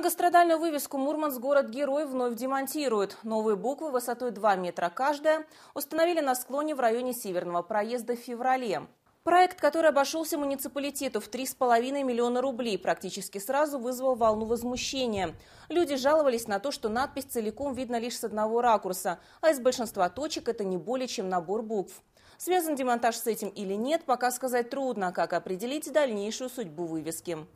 Многострадальную вывеску «Мурманск. Город-герой» вновь демонтируют. Новые буквы высотой 2 метра каждая установили на склоне в районе Северного проезда в феврале. Проект, который обошелся муниципалитету в 3,5 миллиона рублей, практически сразу вызвал волну возмущения. Люди жаловались на то, что надпись целиком видна лишь с одного ракурса, а из большинства точек это не более чем набор букв. Связан демонтаж с этим или нет, пока сказать трудно, как определить дальнейшую судьбу вывески.